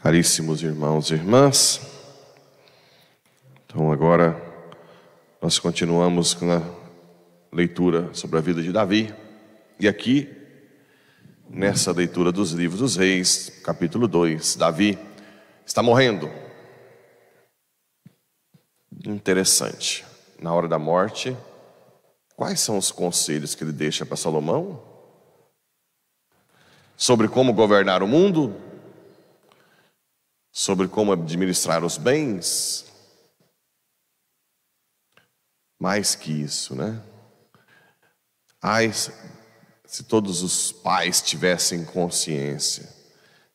Caríssimos irmãos e irmãs, então agora nós continuamos com a leitura sobre a vida de Davi, e aqui, nessa leitura dos livros dos reis, capítulo 2, Davi está morrendo. Interessante, na hora da morte, quais são os conselhos que ele deixa para Salomão? Sobre como governar o mundo? sobre como administrar os bens. Mais que isso, né? Ai, se todos os pais tivessem consciência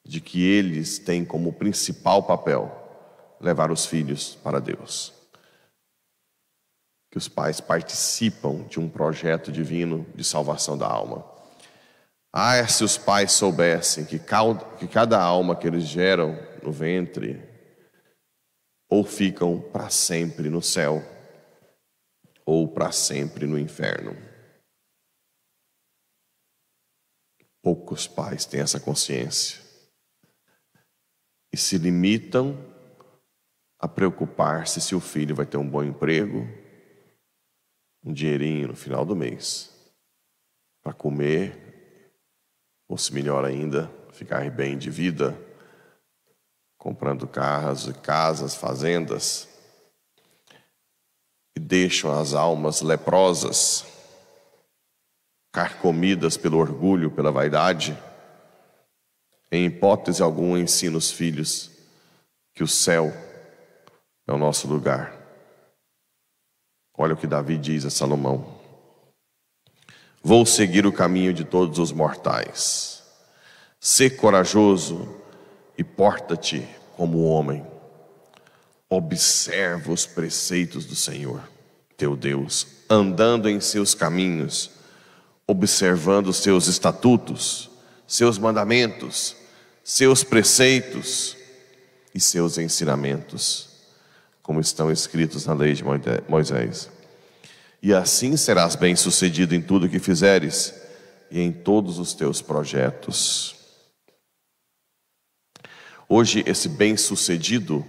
de que eles têm como principal papel levar os filhos para Deus. Que os pais participam de um projeto divino de salvação da alma. Ah, se os pais soubessem que cada alma que eles geram no ventre, ou ficam para sempre no céu, ou para sempre no inferno. Poucos pais têm essa consciência e se limitam a preocupar-se se o filho vai ter um bom emprego, um dinheirinho no final do mês para comer, ou se melhor ainda, ficar bem de vida comprando carros, casas, fazendas, e deixam as almas leprosas, carcomidas pelo orgulho, pela vaidade. Em hipótese alguma, ensina os filhos que o céu é o nosso lugar. Olha o que Davi diz a Salomão: Vou seguir o caminho de todos os mortais. Ser corajoso e porta-te como homem. Observa os preceitos do Senhor, teu Deus, andando em seus caminhos, observando seus estatutos, seus mandamentos, seus preceitos e seus ensinamentos, como estão escritos na lei de Moisés. E assim serás bem-sucedido em tudo que fizeres e em todos os teus projetos. Hoje, esse bem-sucedido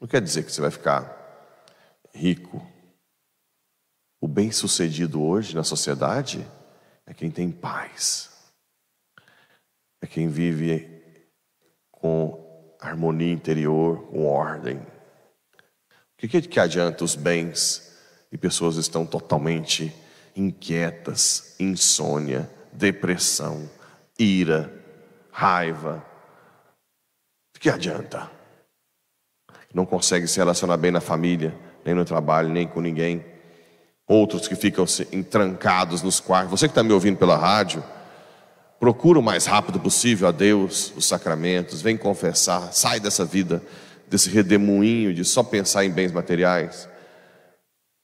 não quer dizer que você vai ficar rico. O bem-sucedido hoje na sociedade é quem tem paz, é quem vive com harmonia interior, com ordem. O que, que adianta os bens e pessoas estão totalmente inquietas, insônia, depressão, ira, raiva? O que adianta? Não consegue se relacionar bem na família, nem no trabalho, nem com ninguém. Outros que ficam entrancados nos quartos. Você que está me ouvindo pela rádio, procura o mais rápido possível a Deus, os sacramentos, vem confessar, sai dessa vida, desse redemoinho de só pensar em bens materiais.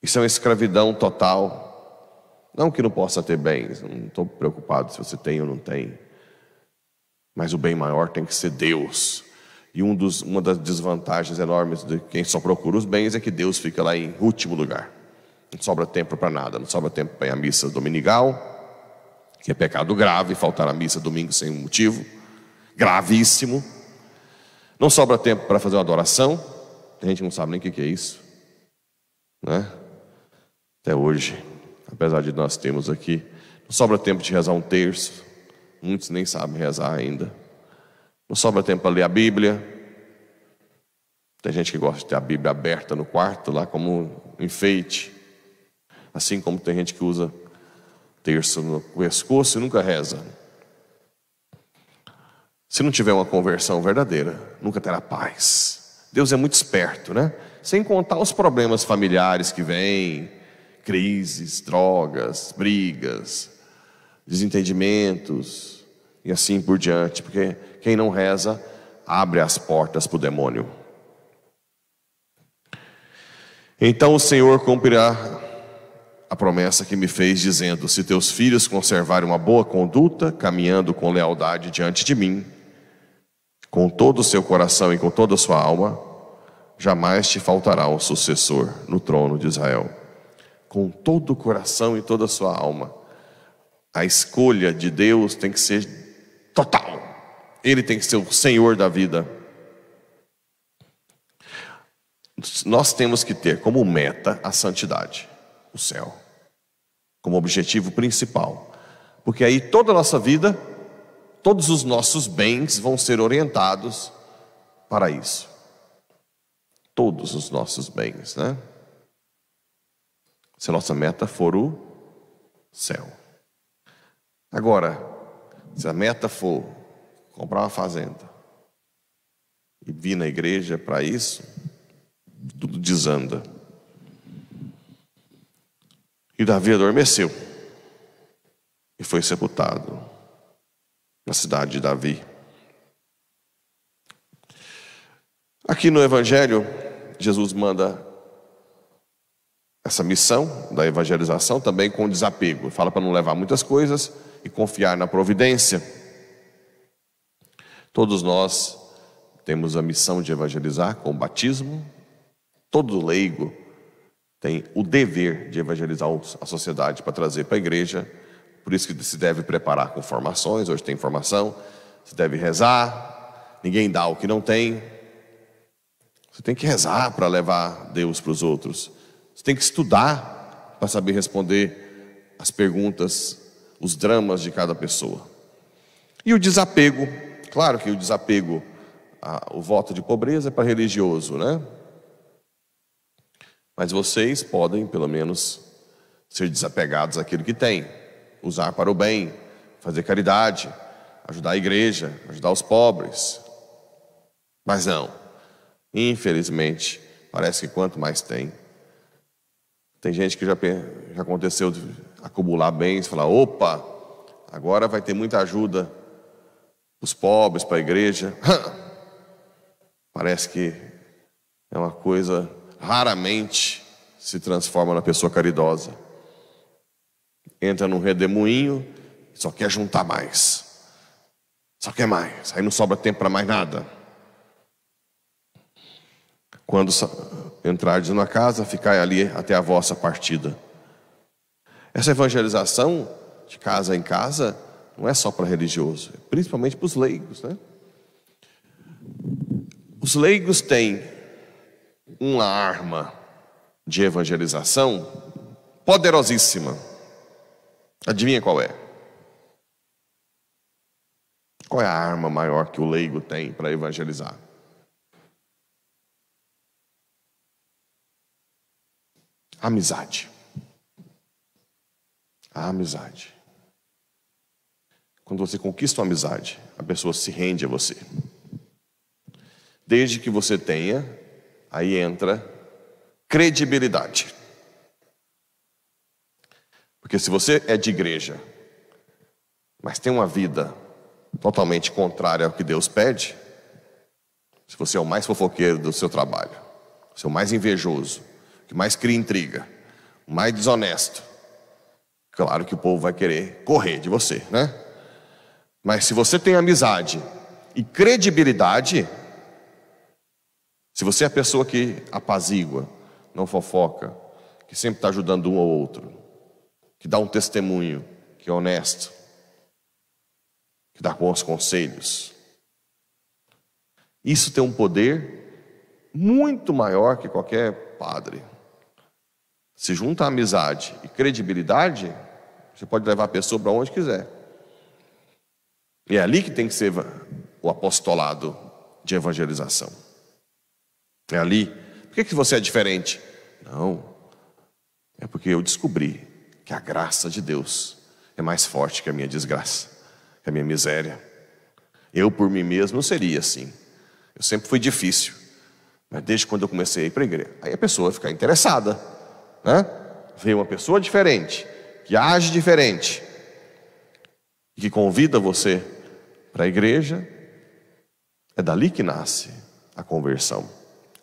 Isso é uma escravidão total. Não que não possa ter bens, não estou preocupado se você tem ou não tem, mas o bem maior tem que ser Deus, e um dos, uma das desvantagens enormes de quem só procura os bens é que Deus fica lá em último lugar. Não sobra tempo para nada, não sobra tempo para ir à missa dominical, que é pecado grave, faltar à missa domingo sem motivo, gravíssimo. Não sobra tempo para fazer uma adoração, a gente não sabe nem o que é isso, né? Até hoje, apesar de nós termos aqui, não sobra tempo de rezar um terço, muitos nem sabem rezar ainda. Não sobra tempo para ler a Bíblia. Tem gente que gosta de ter a Bíblia aberta no quarto, lá como enfeite. Assim como tem gente que usa terço no pescoço e nunca reza. Se não tiver uma conversão verdadeira, nunca terá paz. Deus é muito esperto, né? Sem contar os problemas familiares que vêm, crises, drogas, brigas, desentendimentos, e assim por diante, porque quem não reza abre as portas para o demônio. Então o Senhor cumprirá a promessa que me fez, dizendo: Se teus filhos conservarem uma boa conduta, caminhando com lealdade diante de mim, com todo o seu coração e com toda a sua alma, jamais te faltará um sucessor no trono de Israel. Com todo o coração e toda a sua alma. A escolha de Deus tem que ser total. Ele tem que ser o senhor da vida. Nós temos que ter como meta a santidade, o céu, como objetivo principal. Porque aí toda a nossa vida, todos os nossos bens vão ser orientados para isso. Todos os nossos bens, né? Se a nossa meta for o céu. Agora, se a meta for comprar uma fazenda e vir na igreja para isso, tudo desanda. E Davi adormeceu e foi sepultado na cidade de Davi. Aqui no Evangelho, Jesus manda essa missão da evangelização também com desapego. Fala para não levar muitas coisas, e confiar na providência. Todos nós temos a missão de evangelizar com o batismo. Todo leigo tem o dever de evangelizar a sociedade para trazer para a igreja. Por isso que se deve preparar com formações, hoje tem formação, se deve rezar, ninguém dá o que não tem. Você tem que rezar para levar Deus para os outros. Você tem que estudar para saber responder as perguntas os dramas de cada pessoa. E o desapego, claro que o desapego, o voto de pobreza é para religioso, né? Mas vocês podem, pelo menos, ser desapegados àquilo que têm, usar para o bem, fazer caridade, ajudar a igreja, ajudar os pobres. Mas não, infelizmente, parece que quanto mais tem, tem gente que já, já aconteceu acumular bens, falar: opa, agora vai ter muita ajuda para os pobres, para a igreja. Parece que é uma coisa raramente se transforma na pessoa caridosa. Entra num redemoinho só quer juntar mais. Só quer mais, aí não sobra tempo para mais nada. Quando entrardes na casa, ficai ali até a vossa partida. Essa evangelização de casa em casa não é só para religioso, é principalmente para os leigos, né? Os leigos têm uma arma de evangelização poderosíssima. Adivinha qual é? Qual é a arma maior que o leigo tem para evangelizar? Amizade a amizade. Quando você conquista uma amizade, a pessoa se rende a você. Desde que você tenha, aí entra credibilidade. Porque se você é de igreja, mas tem uma vida totalmente contrária ao que Deus pede, se você é o mais fofoqueiro do seu trabalho, se é o mais invejoso, o que mais cria intriga, o mais desonesto, Claro que o povo vai querer correr de você, né? Mas se você tem amizade e credibilidade, se você é a pessoa que apazigua, não fofoca, que sempre está ajudando um ao outro, que dá um testemunho, que é honesto, que dá bons conselhos, isso tem um poder muito maior que qualquer padre. Se junta a amizade e credibilidade, você pode levar a pessoa para onde quiser. E é ali que tem que ser o apostolado de evangelização. É ali. Por que, que você é diferente? Não. É porque eu descobri que a graça de Deus é mais forte que a minha desgraça, que a minha miséria. Eu por mim mesmo não seria assim. Eu sempre fui difícil. Mas desde quando eu comecei a ir para a igreja, aí a pessoa fica interessada. Né? Vê uma pessoa diferente que age diferente, que convida você para a igreja, é dali que nasce a conversão.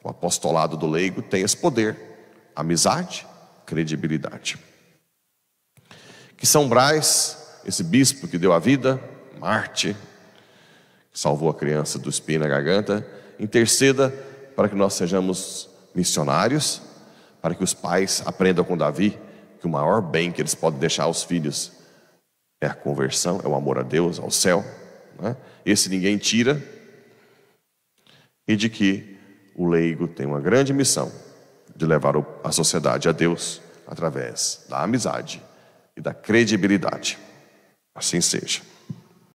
O apostolado do leigo tem esse poder, amizade, credibilidade. Que São Brás, esse bispo que deu a vida, Marte, que salvou a criança do espinho na garganta, interceda para que nós sejamos missionários, para que os pais aprendam com Davi que o maior bem que eles podem deixar aos filhos é a conversão, é o amor a Deus, ao céu. Né? Esse ninguém tira. E de que o leigo tem uma grande missão de levar a sociedade a Deus através da amizade e da credibilidade. Assim seja.